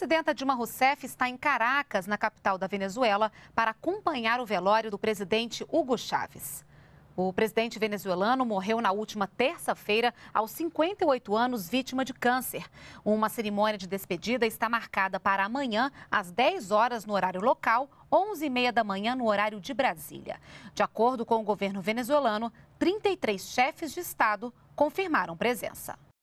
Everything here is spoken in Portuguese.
presidenta Dilma Rousseff está em Caracas, na capital da Venezuela, para acompanhar o velório do presidente Hugo Chávez. O presidente venezuelano morreu na última terça-feira, aos 58 anos, vítima de câncer. Uma cerimônia de despedida está marcada para amanhã, às 10 horas no horário local, 11 e meia da manhã no horário de Brasília. De acordo com o governo venezuelano, 33 chefes de Estado confirmaram presença.